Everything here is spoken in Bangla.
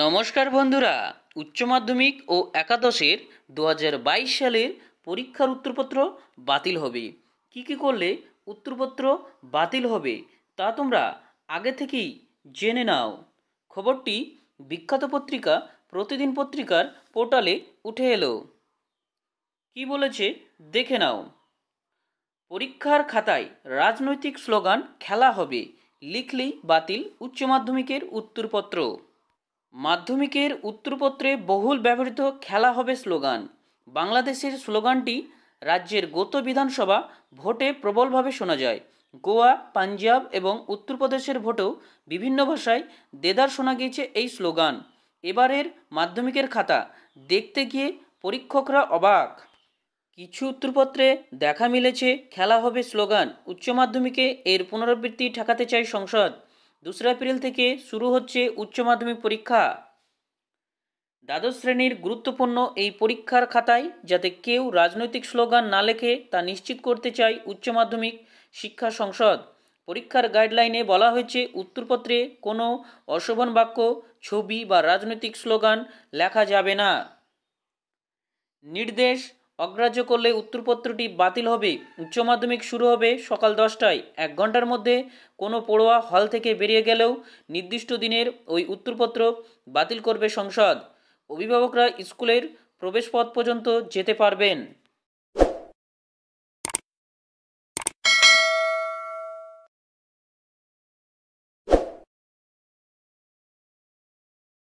নমস্কার বন্ধুরা উচ্চ মাধ্যমিক ও একাদশের দু সালের পরীক্ষার উত্তরপত্র বাতিল হবে কি কি করলে উত্তরপত্র বাতিল হবে তা তোমরা আগে থেকেই জেনে নাও খবরটি বিখ্যাত পত্রিকা প্রতিদিন পত্রিকার পোর্টালে উঠে এলো কি বলেছে দেখে নাও পরীক্ষার খাতায় রাজনৈতিক স্লোগান খেলা হবে লিখলেই বাতিল উচ্চ মাধ্যমিকের উত্তরপত্র মাধ্যমিকের উত্তরপত্রে বহুল ব্যবহৃত খেলা হবে স্লোগান বাংলাদেশের স্লোগানটি রাজ্যের গত বিধানসভা ভোটে প্রবলভাবে শোনা যায় গোয়া পাঞ্জাব এবং উত্তরপ্রদেশের ভোটেও বিভিন্ন ভাষায় দেদার শোনা গিয়েছে এই স্লোগান এবারের মাধ্যমিকের খাতা দেখতে গিয়ে পরীক্ষকরা অবাক কিছু উত্তরপত্রে দেখা মিলেছে খেলা হবে স্লোগান উচ্চ মাধ্যমিকে এর পুনরাবৃত্তি ঠেকাতে চায় সংসদ দোসরা এপ্রিল থেকে শুরু হচ্ছে উচ্চ মাধ্যমিক পরীক্ষা দ্বাদশ শ্রেণীর গুরুত্বপূর্ণ এই পরীক্ষার খাতায় যাতে কেউ রাজনৈতিক স্লোগান না লেখে তা নিশ্চিত করতে চায় উচ্চ মাধ্যমিক শিক্ষা সংসদ পরীক্ষার গাইডলাইনে বলা হয়েছে উত্তরপত্রে কোনো অশোভন বাক্য ছবি বা রাজনৈতিক স্লোগান লেখা যাবে না নির্দেশ অগ্রাহ্য করলে উত্তরপত্রটি বাতিল হবে উচ্চ মাধ্যমিক শুরু হবে সকাল দশটায় এক ঘন্টার মধ্যে কোনো পড়ুয়া হল থেকে বেরিয়ে গেলেও নির্দিষ্ট দিনের ওই উত্তরপত্র বাতিল করবে সংসদ অভিভাবকরা স্কুলের প্রবেশপথ পর্যন্ত যেতে পারবেন